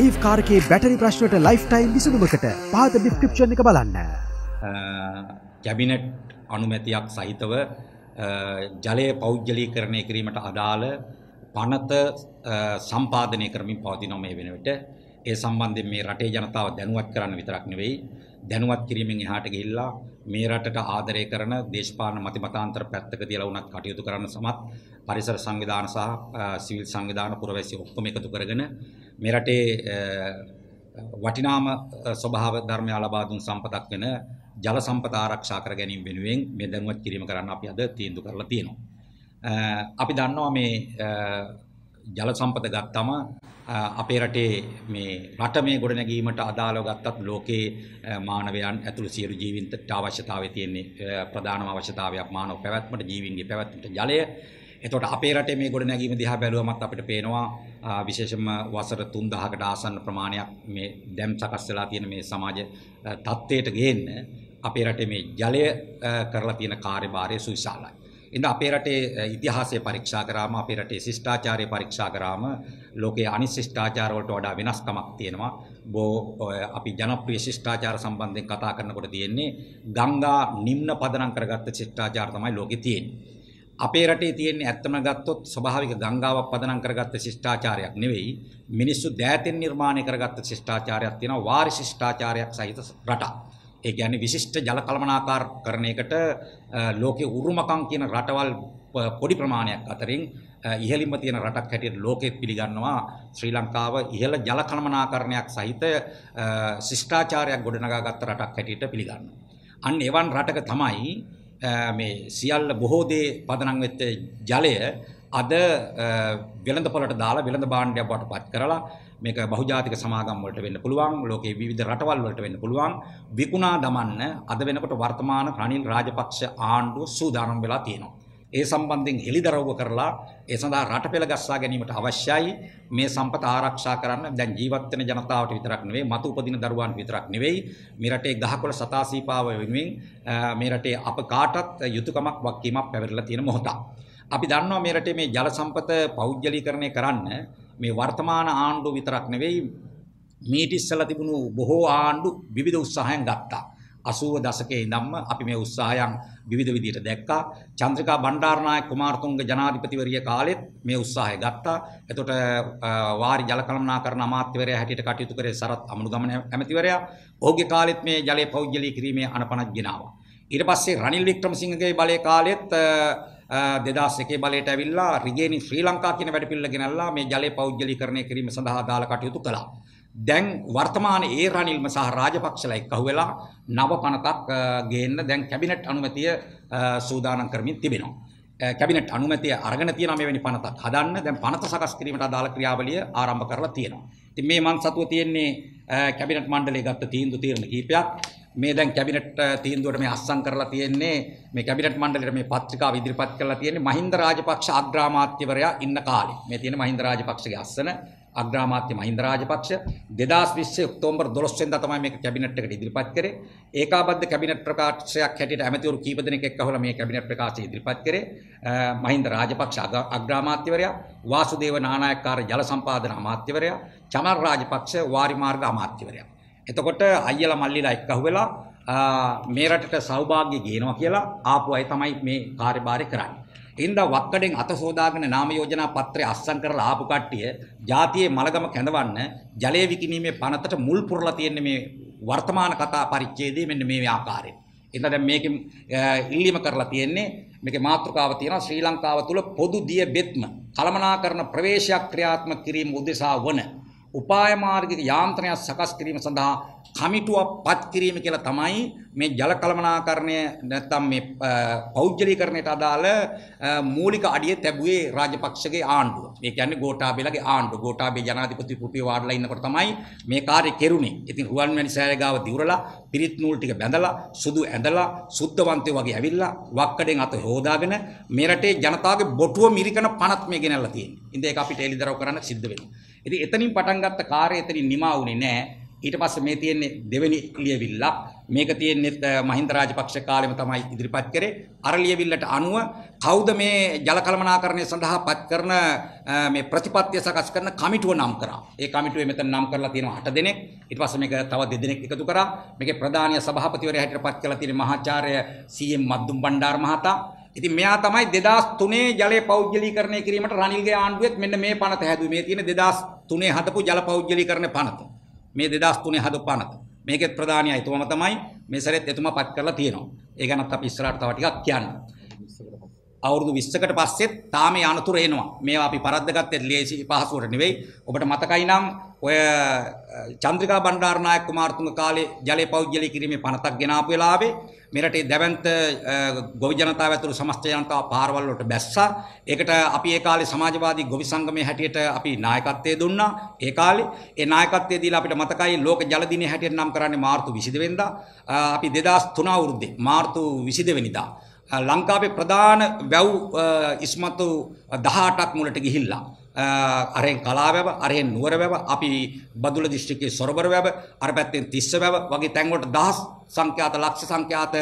ඒ කාරකේ battery ප්‍රශ්නට lifetime විසුමකට පාත ඩිස්ක්‍රප්ෂණ එක බලන්න. කැබිනට් අනුමැතියක් සහිතව ජලය පෞද්ගලී කරණය කිරීමට අදාළ පනත සම්පාධනය කරමින් පවතිනොමේ වෙනවිට ඒ සම්බන්ධයෙන් මේ රටේ ජනතාව දැනුවත් කරන්න විතරක් නෙවෙයි දැනුවත් කිරීමෙන් එහාට ගිහිල්ලා මේ රටට ආදරය කරන දේශපාලන මති මතාන්තර පැත්තක තියලා වුණත් කටයුතු කරන්න සමත් පරිසර සංවිධාන සහ සිවිල් සංවිධාන පුරවැසි ඔක්කොම එකතු කරගෙන මේ රටේ වටිනාම ස්වභාව ධර්මය ලබා දුන් සම්පතක් වෙන ජල සම්පත ආරක්ෂා කර ගැනීම වෙනුවෙන් මේ දැනුවත් කිරීම කරන්න අපි අද තීන්දුව කරලා තියෙනවා. අපි දන්නවා මේ ජල සම්පත ගත්තම අපේ රටේ මේ රට මේ ගොඩනැගීමට අදාළව ගත්තත් ලෝකයේ මානවයන් ඇතුළු සියලු ජීවින්ට අවශ්‍යතාවය තියෙන්නේ ප්‍රධානම අවශ්‍යතාවයක් මානව පැවැත්මට ජීවින්ගේ පැවැත්මට ජලය. එතකොට අපේ රටේ මේ ගොඩනැගීම දිහා බැලුවමත් අපිට පේනවා විශේෂම වසර 3000කට ආසන්න ප්‍රමාණයක් මේ දැම් සකස් වෙලා තියෙන මේ සමාජ තත්ත්වයට ගේන්න අපේ රටේ මේ ජලය කරලා තියෙන කාර්යභාරය සුවිශාලයි. එඳ අපේ රටේ ඉතිහාසය පරීක්ෂා කරාම අපේ රටේ ශිෂ්ටාචාරය පරීක්ෂා කරාම ලෝකයේ අනිත් ශිෂ්ටාචාර වලට වඩා වෙනස්කමක් තියෙනවා. බෝ අපි ජනප්‍රිය ශිෂ්ටාචාර සම්බන්ධයෙන් කතා කරනකොට තියෙන්නේ ගංගා නිම්න පදනම් කරගත්ත ශිෂ්ටාචාර තමයි ලෝකේ තියෙන්නේ. අපේ රටේ තියෙන්නේ ඇත්තම ගත්තොත් ස්වභාවික ගංගාවක් පදනම් කරගත්ත ශිෂ්ටාචාරයක් නෙවෙයි මිනිස්සු දෑතෙන් නිර්මාණය කරගත්ත ශිෂ්ටාචාරයක් තියෙනවා වාරි ශිෂ්ටාචාරයක් සහිත රටක්. ඒ කියන්නේ විශිෂ්ට ජල කළමනාකාරකරණයකට ලෝකයේ උරුමකම් කියන රටවල් පොඩි ප්‍රමාණයක් අතරින් ඉහළින්ම තියෙන රටක් හැටියට ලෝකෙත් පිළිගන්නවා ශ්‍රී ලංකාව ඉහළ ජල කළමනාකරණයක් සහිත ශිෂ්ටාචාරයක් ගොඩනගාගත් රටක් හැටියට පිළිගන්නවා. අන්න එවන් රටක තමයි මේ සියල්ල බොහෝ දේ පදනම් වෙච්ච ජලය අද වෙළඳපොළට දාලා වෙළඳ භාණ්ඩයක් බවට පත් කරලා මේක බහුජාතික සමාගම් වලට වෙන්න පුළුවන් ලෝකේ විවිධ රටවල් වලට වෙන්න පුළුවන් විකුණා දමන්න අද වෙනකොට වර්තමාන රනිල් රාජපක්ෂ ආණ්ඩුව සූදානම් වෙලා තියෙනවා ඒ සම්බන්ධයෙන් හෙළිදරව්ව කරලා ඒ සඳහා රට පෙළ ගස්සා ගැනීමට අවශ්‍යයි මේ සම්පත ආරක්ෂා කරන්න දැන් ජීවත් වෙන ජනතාවට විතරක් නෙවෙයි මතු උපදින දරුවන් විතරක් නෙවෙයි මේ රටේ ගහකොළ සතාසීපාව වෙනුවෙන් මේ රටේ අප කාටත් යුතුයකමක් වක්කීමක් පැවරලා තියෙන මොහොතක්. අපි දන්නවා මේ රටේ මේ ජල සම්පත පෞද්ගලීකරණය කරන්න මේ වර්තමාන ආණ්ඩුව විතරක් නෙවෙයි මීට ඉස්සලා තිබුණු බොහෝ ආණ්ඩු විවිධ උත්සාහයන් ගත්තා. 80 දශකයේ ඉඳන්ම අපි මේ උත්සාහයන් විවිධ විදිහට දැක්කා. චන්ද්‍රිකා බණ්ඩාරනායක කුමාරතුංග ජනාධිපතිවරිය කාලෙත් මේ උත්සාහය ගත්තා. එතකොට වාරි ජල කළමනාකරණ අමාත්‍යවරයා හැටියට කටයුතු කරේ සරත් අමනුගමන ඇමතිවරයා. ඔහුගේ කාලෙත් මේ ජලය පෞද්ගලීකරීමේ අනපනක් ගෙනාවා. ඊට පස්සේ රනිල් වික්‍රමසිංහගේ බලයේ කාලෙත් 2001 බලයට ඇවිල්ලා රිගේනි ශ්‍රී ලංකා කියන වැඩපිළිවෙල ගෙනල්ලා මේ ජලය පෞද්ගලීකරණය කිරීම සඳහා දාල කටයුතු කළා. දැන් වර්තමාන ඒ රනිල්ම සහ රාජපක්ෂලා එක්කහු වෙලා නව පනතක් ගේන්න දැන් කැබිනට් අනුමැතිය සූදානම් කරමින් තිබෙනවා. කැබිනට් අනුමැතිය අරගෙන තියෙනවා මෙවැනි පනතක් හදන්න. දැන් පනත සකස් කිරීමට අදාළ ක්‍රියාවලිය ආරම්භ කරලා තියෙනවා. ඉතින් මේ මන් සතුව තියෙන්නේ කැබිනට් මණ්ඩලය ගත්ත තීන්දුව තීරණ කීපයක් මේ දැන් කැබිනට් uh, තීන්දුවට මේ අස්සම් කරලා තියෙන්නේ මේ කැබිනට් මණ්ඩලයට මේ පත්‍රිකාව ඉදිරිපත් කරලා තියෙන්නේ මහින්ද රාජපක්ෂ අග්‍රාමාත්‍යවරයා ඉන්න කාලේ. මේ තියෙන මහින්ද රාජපක්ෂගේ අස්සන අග්‍රාමාත්‍ය මහින්ද රාජපක්ෂ 2020 ඔක්තෝබර් 12 වෙනිදා තමයි මේක කැබිනට් එකට ඉදිරිපත් කරේ. ඒකාබද්ධ කැබිනට් ප්‍රකාශයක් හැටියට ඇමතිවරු කීප දෙනෙක් එක්කහොලා මේ කැබිනට් ප්‍රකාශය ඉදිරිපත් කරේ. Uh, මහින්ද රාජපක්ෂ අග්‍රාමාත්‍යවරයා, වාසුදේව නානායක්කාර ජල සම්පාදන අමාත්‍යවරයා, චමල් රාජපක්ෂ වාරිමාර්ග අමාත්‍යවරයා. එතකොට අයියලා මල්ලිලා එක්කහු වෙලා මේ රටට සෞභාග්‍ය ගේනවා කියලා ආපු අය තමයි මේ කාර්යභාරය කරන්නේ. ඉන්දා වක්කඩෙන් අත සෝදාගෙන නාම යෝජනා පත්‍රය අස්සම් කරලා ආපු කට්ටිය ජාතියේ මලගම කැඳවන්න ජලය විකිණීමේ පනතට මුල් පුරලා තියෙන මේ වර්තමාන කතා පරිච්ඡේදයේ මෙන්න මේ ආකාරයෙන්. ඉතින් දැන් මේකෙ ඉල්ලීම කරලා තියෙන්නේ මේකේ මාතෘකාව තියෙනවා ශ්‍රී ලංකාව තුල පොදු දිය බෙත්ම කළමනාකරණ ප්‍රවේශයක් ක්‍රියාත්මක කිරීම උදෙසා වන උපාය මාර්ගික යාන්ත්‍රණයක් සකස් කිරීම සඳහා කමිටුවක් පත් කිරීම කියලා තමයි මේ ජල කළමනාකරණය නැත්නම් මේ පෞද්ගලීකරණයට අදාළ මූලික අඩිය තැබුවේ රාජපක්ෂගේ ආණ්ඩුව. මේ කියන්නේ ගෝඨාභයලගේ ආණ්ඩුව. ගෝඨාභය ජනාධිපති පුටි වාඩිලා ඉන්නකොට තමයි මේ කාර්ය කෙරුණේ. ඉතින් රුවන්වැලි සෑයගාව දිවුරලා පිරිත් නූල් ටික බැඳලා සුදු ඇඳලා සුද්ධවන්තයෝ වගේ ඇවිල්ලා වක්කඩෙන් අත හොදාගෙන මේ රටේ ජනතාවගේ බොටුව මිරිකන පණත් මේ ගෙනල්ලා තියෙන්නේ. ඉතින් ඒක අපිට එලිදරව් කරන්න සිද්ධ වෙනවා. ඉතින් එතනින් පටන් ගත්ත කාර්යය එතනින් නිමා වුණේ නැහැ. ඊට පස්සේ මේ තියෙන්නේ දෙවෙනි ලියවිල්ල මේක තියෙන්නේත් මහින්ද රාජපක්ෂ කාලෙම තමයි ඉදිරිපත් කරේ අර ලියවිල්ලට අනුව කවුද මේ ජල කළමනාකරණය සඳහා පත් කරන මේ ප්‍රතිපත්තිය සකස් කරන කමිටුව නම් කරා ඒ කමිටුවේ මෙතන නම් කරලා තියෙනවා 8 දෙනෙක් ඊට පස්සේ මේක තව දෙදෙනෙක් එකතු කරා මේකේ ප්‍රධානීය සභාපතිවරයා හැටියට පත් කරලා තියෙන මහාචාර්ය සී.එම්. මද්දුම් බණ්ඩාර මහතා ඉතින් මෙයා තමයි 2003 ජලය පෞද්ගලීකරණය කිරීමට රනිල්ගේ ආණ්ඩුවෙත් මෙන්න මේ පනත හැදුවේ මේ තියෙන 2003 හදපු ජල පෞද්ගලීකරණ පනත මේ 2003 හදපු පනත. මේකෙත් ප්‍රධානී අයතුමම තමයි මේ සැරෙත් එතුමා පත් කරලා තියෙනවා. ඒ ගැනත් අපි ඉස්සරහට තව ටිකක් කියන්න. අවුරුදු 20කට පස්සෙත් තාම මේ අනතුරු එනවා. මේවා අපි පරද්දගත්තේ ලේසි පහසුවට නෙවෙයි. ඔබට මතකයි නම් ඔය චන්ද්‍රිකා බණ්ඩාරනායක කුමාරතුංග කාලේ ජලයේ පෞද්ගලික කිරීමේ පනතක් ගෙනාපු වෙලාවේ මෙරටේ දැවැන්ත ගොවි ජනතාව ඇතුළු සමස්ත ජනතාව පාරවල් වලට බැස්සා. ඒකට අපි ඒ කාලේ සමාජවාදී ගොවි සංගමයේ හැටියට අපි නායකත්වය දුන්නා. ඒ කාලේ ඒ නායකත්වය දීලා අපිට මතකයි ලෝක ජල දිනය හැටියට නම් කරන්නේ මාර්තු 22 වෙනිදා. අපි 2003 අවුරුද්දේ මාර්තු 22 වෙනිදා ලංකාවේ ප්‍රධාන වැව් ඉස්මතු 18ක් මුලට ගිහිල්ලා අරෙන් කලාවැව අරෙන් නුවර වැව අපි බදුල දිස්ත්‍රික්කයේ සොරබර වැව අර පැත්තෙන් තිස්ස වැව වගේ තැන්වලට දහස් සංඛ්‍යාත ලක්ෂ සංඛ්‍යාත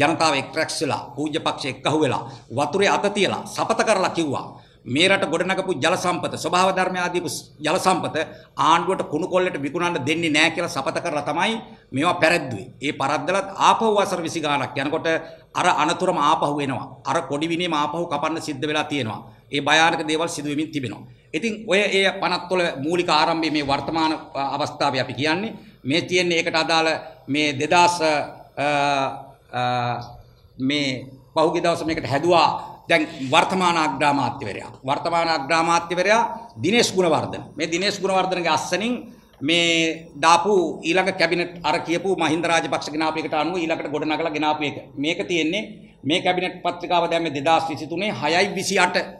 ජනතාව එක්රැක්ස් වෙලා පූජ්‍ය පක්ෂ එක්කහුවෙලා වතුරේ අත තියලා සපත කරලා කිව්වා මේ රට ගොඩනගපු ජල සම්පත ස්වභාව ධර්ම ආදී ජල සම්පත ආණ්ඩුවට කුණු කොල්ලට විකුණන්න දෙන්නේ නැහැ කියලා සපත කරලා තමයි මේවා පැරද්දුවේ. ඒ පරද්දලත් ආපහු වසර 20 ගාණක් යනකොට අර අනතුරම ආපහු එනවා. අර කොඩි විනේම ආපහු කපන්න සිද්ධ වෙලා තියෙනවා. ඒ භයානක දේවල් සිදු වෙමින් තිබෙනවා. ඉතින් ඔය ඒ 50 මූලික ආරම්භයේ මේ වර්තමාන අවස්ථාවේ අපි කියන්නේ මේ තියෙන ඒකට අදාළ මේ 2000 මේ පහුගිය දවසේ මේකට හැදුවා දැන් වර්තමාන අග්‍රාමාත්‍යවරයා වර්තමාන අග්‍රාමාත්‍යවරයා දිනේෂ් ගුණවර්ධන මේ දිනේෂ් ගුණවර්ධනගේ අස්සනින් මේ දාපු ඊළඟ කැබිනට් අර කියපු මහින්ද රාජපක්ෂ ගෙනාපු එකට අනුව ඊළඟට ගොඩනගලා ගෙනාපු එක මේක තියෙන්නේ මේ කැබිනට් පත්‍රිකාව දැන් මේ 2023 6යි 28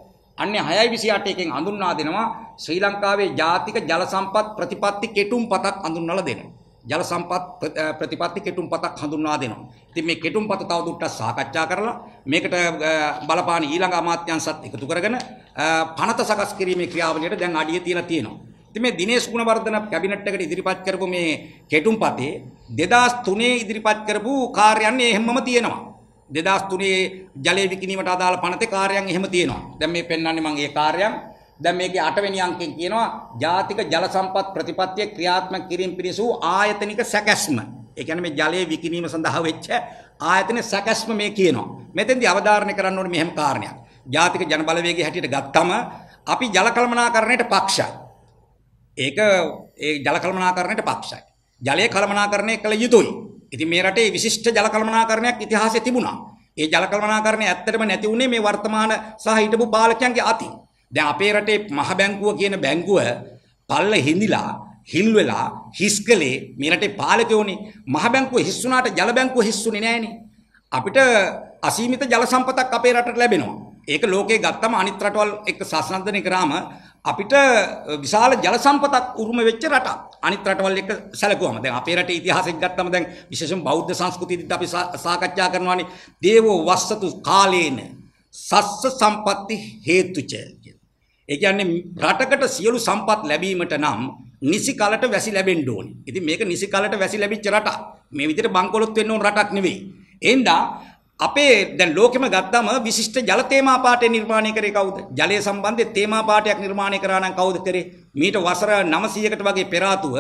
අන්නේ 6යි 28 එකෙන් හඳුන්වා දෙනවා ශ්‍රී ලංකාවේ ජාතික ජල සම්පත් ප්‍රතිපත්ති කෙටුම් පතක් හඳුන්වලා දෙනවා ජල සම්පත් ප්‍රතිපත්ති කෙටුම් පතක් හඳුන්වා දෙනවා. ඉතින් මේ කෙටුම් පත තවදුරටත් සාකච්ඡා කරලා මේකට බලපාන ඊළඟ අමාත්‍යංශත් එකතු කරගෙන පනත සකස් කිරීමේ ක්‍රියාවලියට දැන් අඩිය තියලා තියෙනවා. ඉතින් මේ දිනේෂ් ගුණවර්ධන කැබිනට් එකට ඉදිරිපත් කරපු මේ කෙටුම් පතේ 2003 ඉදිරිපත් කරපු කාර්යයන් එහෙම්මම තියෙනවා. 2003 ජලය විකිණීමට අදාළ පනතේ කාර්යයන් එහෙම තියෙනවා. දැන් මේ පෙන්වන්නේ මම ඒ කාර්යයන් දැන් මේකේ අටවෙනි අංකයෙන් කියනවා ජාතික ජල සම්පත් ප්‍රතිපත්තිය ක්‍රියාත්මක කිරීම පිණිස වූ ආයතනික සැකැස්ම. ඒ කියන්නේ මේ ජලයේ විකිණීම සඳහා වෙච්ච ආයතන සැකැස්ම මේ කියනවා. මෙතෙන්දී අවධාරණය කරන්න ඕනේ මෙහෙම කාරණයක්. ජාතික ජන බලවේගය හැටියට ගත්තම අපි ජල කළමනාකරණයට පක්ෂයි. ඒක ඒ ජල කළමනාකරණයට පක්ෂයි. ජලයේ කළමනාකරණය කළ යුතුයි. ඉතින් මේ රටේ විශිෂ්ට ජල කළමනාකරණයක් ඉතිහාසයේ තිබුණා. ඒ ජල කළමනාකරණය ඇත්තටම නැති වුණේ මේ වර්තමාන සහ හිටපු පාලකයන්ගේ අතින්. දැන් අපේ රටේ මහ බැංකුව කියන බැංකුව පල්ල හිඳිලා හිල් වෙලා හිස්කලේ මේ රටේ පාලකයෝනේ මහ බැංකුව හිස් වුණාට ජල බැංකුව හිස්ුනේ නෑනේ. අපිට අසීමිත ජල සම්පතක් අපේ රටට ලැබෙනවා. ඒක ලෝකේ ගත්තම අනිත් රටවල් එක්ක සාසනන්දනය කරාම අපිට විශාල ජල සම්පතක් උරුම වෙච්ච රටක් අනිත් රටවල් එක්ක සැලකුවම දැන් අපේ රටේ ඉතිහාසෙත් ගත්තම දැන් විශේෂයෙන් බෞද්ධ සංස්කෘතියත් අපි සාකච්ඡා කරනවානේ දේවෝ වස්සතු කාලේන සස්ස සම්පatti හේතුච ඒ කියන්නේ රටකට සියලු සම්පත් ලැබීමට නම් නිසි කලට වැසි ලැබෙන්න ඕනේ. ඉතින් මේක නිසි කලට වැසි ලැබිච්ච රටක්. මේ විදිහට බංකොලොත් වෙන්න ඕන රටක් නෙවෙයි. එහෙනම් අපේ දැන් ලෝකෙම ගත්තාම විශිෂ්ට ජල තේමා පාඨය නිර්මාණය කරේ කවුද? ජලය සම්බන්ධයෙන් තේමා පාඨයක් නිර්මාණය කරා නම් කවුද කරේ? මීට වසර 900කට වගේ පෙර ආතුව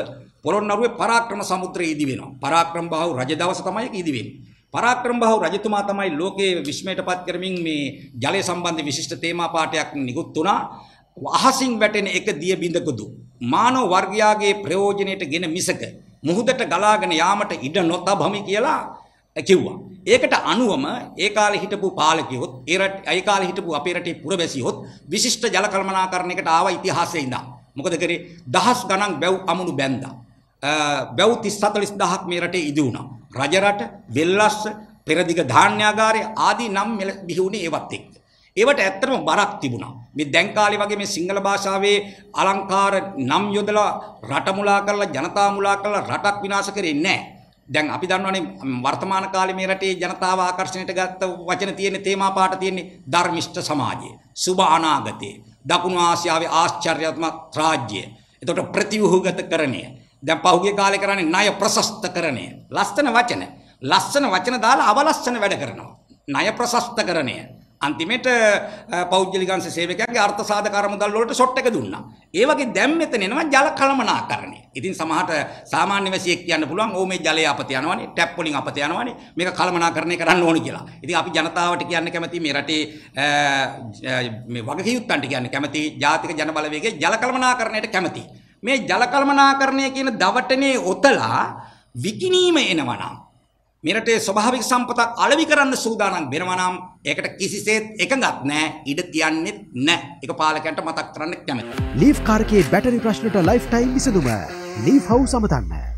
පොළොන්නරුවේ පරාක්‍රම සමුද්‍රයේ ඉදි වෙනවා. පරාක්‍රම බාහුව රජ දවස තමයි ඉදි වෙන්නේ. පරාක්‍රම බාහු රජතුමා තමයි ලෝකයේ විශ්මයටපත් කරමින් මේ ජලය සම්බන්ධ විශිෂ්ට තේමා පාඨයක් නිකුත් වුණා. අහසින් වැටෙන එක දිය බිඳකුදු. මානව වර්ගයාගේ ප්‍රයෝජනයට ගෙන මිසක මුහුදට ගලාගෙන යාමට ඉඩ නොතබමි කියලා කිව්වා. ඒකට අනුවම ඒ කාලේ හිටපු පාලකයොත් ඒ රට ඒ කාලේ හිටපු අපේ රටේ පුරවැසියොත් විශිෂ්ට ජල කළමනාකරණයකට ආවා ඉතිහාසයේ ඉඳන්. මොකද කරේ දහස් ගණන් බැව් අමුණු බැන්දා. බැව් 30 40000ක් මේ රටේ ඉදි වුණා. රජරට, වෙල්ලස්ස, පෙරදිග ධාන්‍යාගාරය ආදී නම් බිහි වුණේ ඒවත් එක්ක. ඒවට ඇත්තටම බරක් තිබුණා. මේ දැන් කාලේ වගේ මේ සිංහල භාෂාවේ අලංකාර නම් යොදලා රට මුලා කරලා ජනතා මුලා කරලා රටක් විනාශ කරේ නැහැ. දැන් අපි දන්නවනේ වර්තමාන කාලේ මේ රටේ ජනතාව ආකර්ෂණයට ගත්ත වචන තියෙන තේමා පාට තියෙන්නේ ධර්මිෂ්ඨ සමාජය, සුබ අනාගතය, දකුණු ආසියාවේ ආශ්චර්යාත්මක රාජ්‍යය. එතකොට ප්‍රතිව්‍යුහගතකරණය. දැන් පහුගිය කාලේ කරන්නේ ණය ප්‍රශස්තකරණය. ලස්සන වචන. ලස්සන වචන දාලා අවලස්සන වැඩ කරනවා. ණය ප්‍රශස්තකරණය. අන්තිමට පෞද්ගලිකංශ සේවකයන්ගේ අර්ථ සාධකාර මුදල් වලට ෂොට් එක දුන්නා. ඒ වගේ දැන් මෙතන එනවා ජල කළමනාකරණය. ඉතින් සමහරට සාමාන්‍ය වැසියෙක් කියන්න පුළුවන් ඕ මේ ජලය අපත යනවනේ, ටැප් වලින් අපත යනවනේ. මේක කළමනාකරණය කරන්න ඕනි කියලා. ඉතින් අපි ජනතාවට කියන්න කැමති මේ රටේ මේ වගකීම්ත්තන්ට කියන්න කැමති ජාතික ජන බලවේගයේ ජල කළමනාකරණයට කැමති. මේ ජල කළමනාකරණය කියන දවටනේ ඔතලා විකිනීම එනවා නම් මෙරටේ ස්වභාවික සම්පතක් අලෙවි කරන්න සූදානම් වෙනවා නම් ඒකට කිසිසේත් එකඟක් නැහැ ඉඩ තියන්නෙත් නැහැ. ඒක පාලකයන්ට මතක් කරන්න කැමැති. ලීෆ් කාර්කේ බැටරි ප්‍රශ්නට ලයිෆ් ටයිම් විසඳුම. Leaf house අමතන්න.